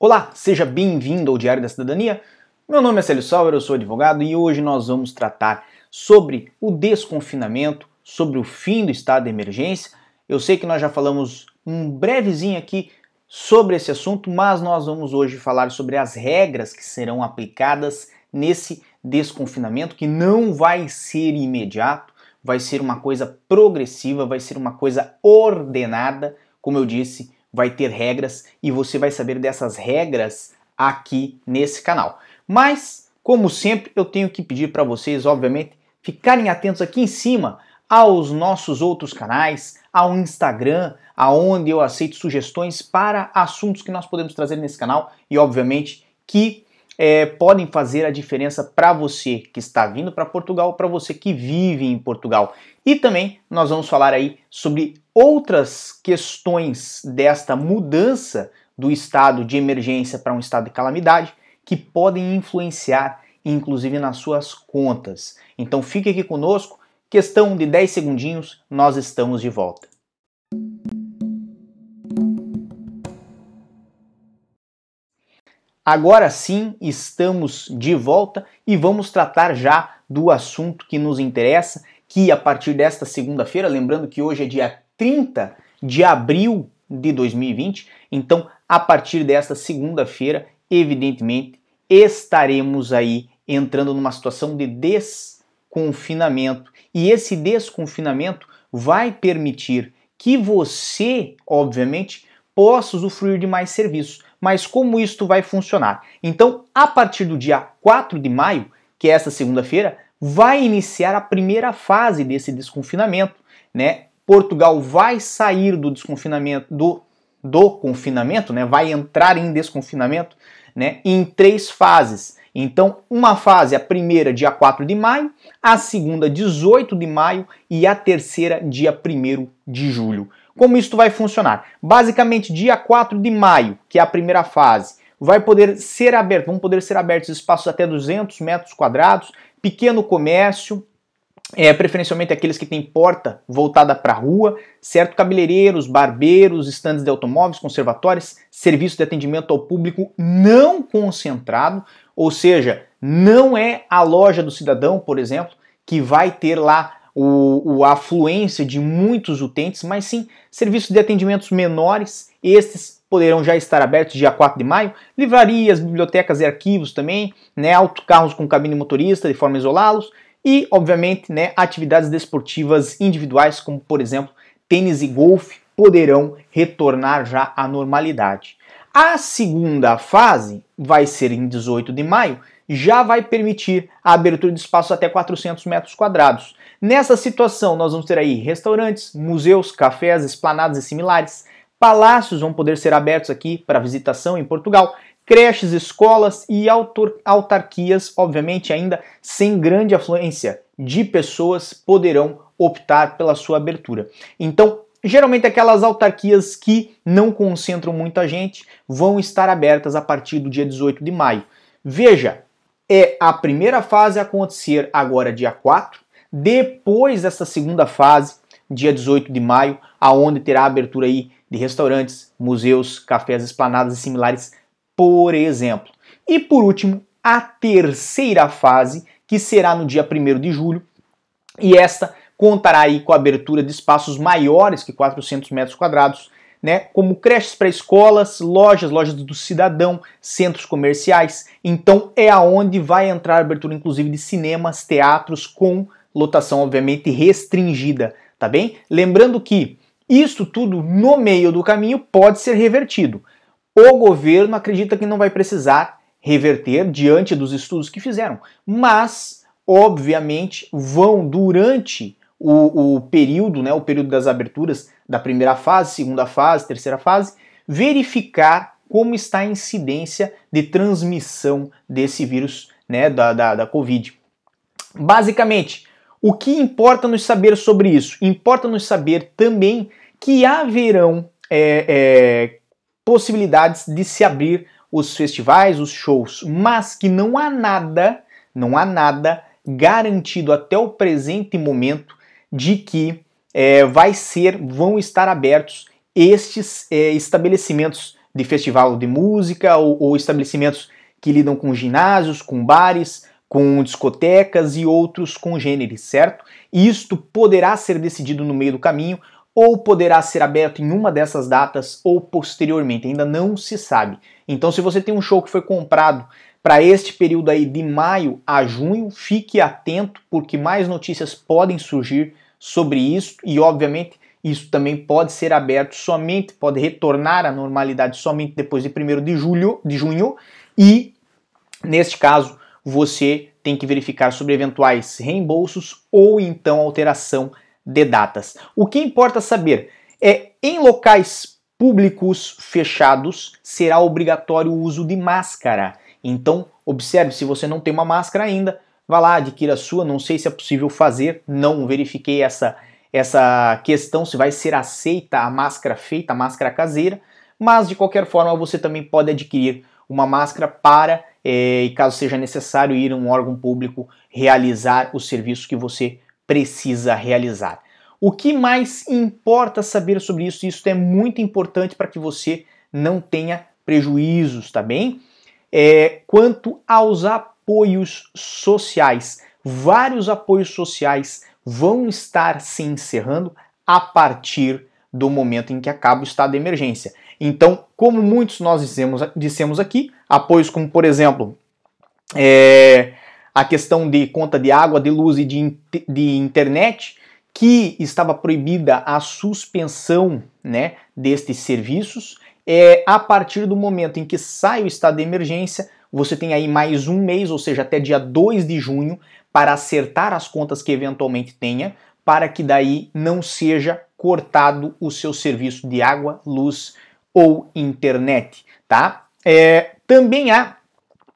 Olá, seja bem-vindo ao Diário da Cidadania. Meu nome é Célio Sauer, eu sou advogado e hoje nós vamos tratar sobre o desconfinamento, sobre o fim do estado de emergência. Eu sei que nós já falamos um brevezinho aqui sobre esse assunto, mas nós vamos hoje falar sobre as regras que serão aplicadas nesse desconfinamento que não vai ser imediato, vai ser uma coisa progressiva, vai ser uma coisa ordenada, como eu disse, vai ter regras e você vai saber dessas regras aqui nesse canal. Mas, como sempre, eu tenho que pedir para vocês, obviamente, ficarem atentos aqui em cima aos nossos outros canais, ao Instagram, aonde eu aceito sugestões para assuntos que nós podemos trazer nesse canal e, obviamente, que é, podem fazer a diferença para você que está vindo para Portugal, para você que vive em Portugal. E também nós vamos falar aí sobre outras questões desta mudança do estado de emergência para um estado de calamidade que podem influenciar, inclusive, nas suas contas. Então fique aqui conosco, questão de 10 segundinhos, nós estamos de volta. Agora sim, estamos de volta e vamos tratar já do assunto que nos interessa, que a partir desta segunda-feira, lembrando que hoje é dia 30 de abril de 2020, então a partir desta segunda-feira, evidentemente, estaremos aí entrando numa situação de desconfinamento. E esse desconfinamento vai permitir que você, obviamente, possa usufruir de mais serviços. Mas como isto vai funcionar? Então, a partir do dia 4 de maio, que é esta segunda-feira, vai iniciar a primeira fase desse desconfinamento, né? Portugal vai sair do desconfinamento do, do confinamento, né? Vai entrar em desconfinamento, né? Em três fases. Então, uma fase, a primeira, dia 4 de maio, a segunda, 18 de maio e a terceira, dia 1 de julho. Como isso vai funcionar? Basicamente, dia 4 de maio, que é a primeira fase, vai poder ser aberto, vão poder ser abertos espaços até 200 metros quadrados, pequeno comércio, é, preferencialmente aqueles que têm porta voltada para a rua, certo? Cabeleireiros, barbeiros, estandes de automóveis, conservatórios, serviço de atendimento ao público não concentrado, ou seja, não é a loja do cidadão, por exemplo, que vai ter lá o, o, afluência de muitos utentes, mas sim serviços de atendimentos menores, estes poderão já estar abertos dia 4 de maio, livrarias, bibliotecas e arquivos também, né, autocarros com cabine motorista de forma a isolá-los e, obviamente, né, atividades desportivas individuais como, por exemplo, tênis e golfe poderão retornar já à normalidade. A segunda fase vai ser em 18 de maio, já vai permitir a abertura de espaços até 400 metros quadrados. Nessa situação, nós vamos ter aí restaurantes, museus, cafés, esplanadas e similares. Palácios vão poder ser abertos aqui para visitação em Portugal, creches, escolas e autarquias, obviamente ainda sem grande afluência de pessoas, poderão optar pela sua abertura. Então, geralmente aquelas autarquias que não concentram muita gente vão estar abertas a partir do dia 18 de maio. Veja, é a primeira fase a acontecer agora dia 4, depois dessa segunda fase, dia 18 de maio, aonde terá a abertura aí de restaurantes, museus, cafés, esplanadas e similares, por exemplo. E por último, a terceira fase, que será no dia 1 de julho, e esta contará aí com a abertura de espaços maiores que 400 metros quadrados, né, como creches para escolas, lojas, lojas do cidadão, centros comerciais. Então é aonde vai entrar a abertura inclusive de cinemas, teatros com lotação obviamente restringida, tá bem? Lembrando que isso tudo no meio do caminho pode ser revertido. O governo acredita que não vai precisar reverter diante dos estudos que fizeram, mas obviamente vão durante o, o período, né, o período das aberturas da primeira fase, segunda fase, terceira fase, verificar como está a incidência de transmissão desse vírus né, da, da, da Covid. Basicamente, o que importa nos saber sobre isso? Importa nos saber também que haverão é, é, possibilidades de se abrir os festivais, os shows, mas que não há nada, não há nada garantido até o presente momento de que é, vai ser, vão estar abertos estes é, estabelecimentos de festival de música ou, ou estabelecimentos que lidam com ginásios, com bares, com discotecas e outros congêneres, certo? Isto poderá ser decidido no meio do caminho ou poderá ser aberto em uma dessas datas ou posteriormente, ainda não se sabe. Então, se você tem um show que foi comprado para este período aí de maio a junho, fique atento porque mais notícias podem surgir sobre isso e, obviamente, isso também pode ser aberto somente, pode retornar à normalidade somente depois de 1 de, julho, de junho e, neste caso, você tem que verificar sobre eventuais reembolsos ou então alteração de datas. O que importa saber é em locais públicos fechados será obrigatório o uso de máscara. Então, observe se você não tem uma máscara ainda, Vá lá, adquira a sua. Não sei se é possível fazer, não verifiquei essa, essa questão, se vai ser aceita a máscara feita, a máscara caseira. Mas de qualquer forma, você também pode adquirir uma máscara para, é, caso seja necessário, ir a um órgão público realizar o serviço que você precisa realizar. O que mais importa saber sobre isso? Isso é muito importante para que você não tenha prejuízos, tá bem? É, quanto aos apoios apoios sociais. Vários apoios sociais vão estar se encerrando a partir do momento em que acaba o estado de emergência. Então, como muitos nós dissemos, dissemos aqui, apoios como, por exemplo, é, a questão de conta de água, de luz e de, de internet, que estava proibida a suspensão né, destes serviços, é, a partir do momento em que sai o estado de emergência, você tem aí mais um mês, ou seja, até dia 2 de junho, para acertar as contas que eventualmente tenha, para que daí não seja cortado o seu serviço de água, luz ou internet, tá? É, também há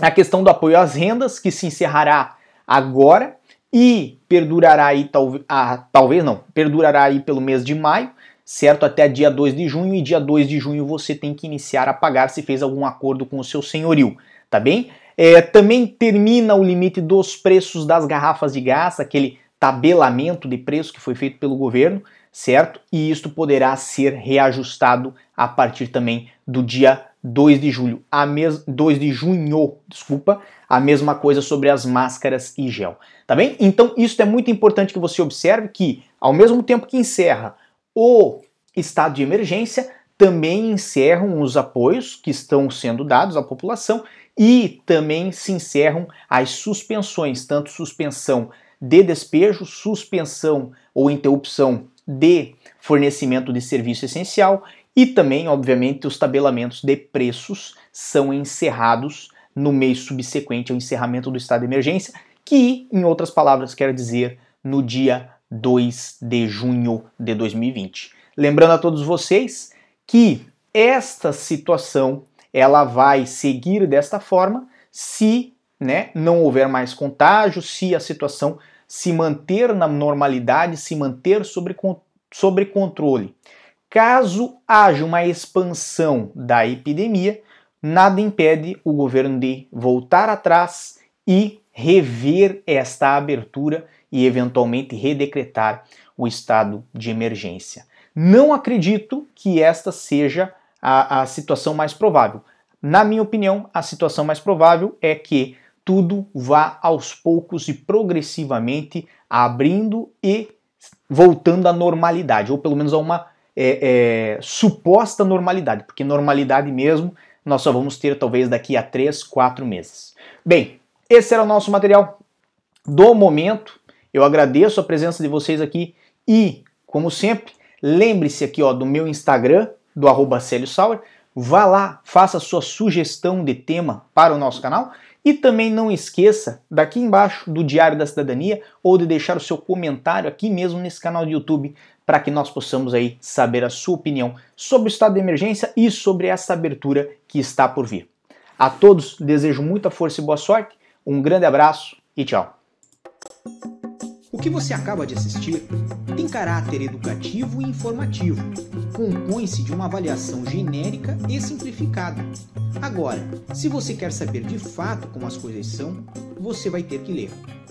a questão do apoio às rendas, que se encerrará agora e perdurará aí, talvez, ah, talvez não, perdurará aí pelo mês de maio, certo? Até dia 2 de junho, e dia 2 de junho você tem que iniciar a pagar se fez algum acordo com o seu senhorio, tá bem? É, também termina o limite dos preços das garrafas de gás, aquele tabelamento de preço que foi feito pelo governo, certo? E isto poderá ser reajustado a partir também do dia 2 de julho, a mes 2 de junho, desculpa, a mesma coisa sobre as máscaras e gel, tá bem? Então isso é muito importante que você observe que ao mesmo tempo que encerra o estado de emergência, também encerram os apoios que estão sendo dados à população e também se encerram as suspensões, tanto suspensão de despejo, suspensão ou interrupção de fornecimento de serviço essencial e também, obviamente, os tabelamentos de preços são encerrados no mês subsequente ao encerramento do estado de emergência, que, em outras palavras, quer dizer no dia 2 de junho de 2020. Lembrando a todos vocês que esta situação ela vai seguir desta forma se né, não houver mais contágio, se a situação se manter na normalidade, se manter sobre, sobre controle. Caso haja uma expansão da epidemia, nada impede o governo de voltar atrás e rever esta abertura e eventualmente redecretar o estado de emergência. Não acredito que esta seja a, a situação mais provável. Na minha opinião, a situação mais provável é que tudo vá aos poucos e progressivamente abrindo e voltando à normalidade, ou pelo menos a uma é, é, suposta normalidade, porque normalidade mesmo nós só vamos ter talvez daqui a três, quatro meses. Bem, esse era o nosso material do momento. Eu agradeço a presença de vocês aqui e, como sempre, lembre-se aqui ó, do meu Instagram, do arroba Célio Sauer. Vá lá, faça sua sugestão de tema para o nosso canal e também não esqueça daqui embaixo do Diário da Cidadania ou de deixar o seu comentário aqui mesmo nesse canal do YouTube para que nós possamos aí saber a sua opinião sobre o estado de emergência e sobre essa abertura que está por vir. A todos desejo muita força e boa sorte, um grande abraço e tchau. O que você acaba de assistir tem caráter educativo e informativo compõe-se de uma avaliação genérica e simplificada. Agora, se você quer saber de fato como as coisas são, você vai ter que ler.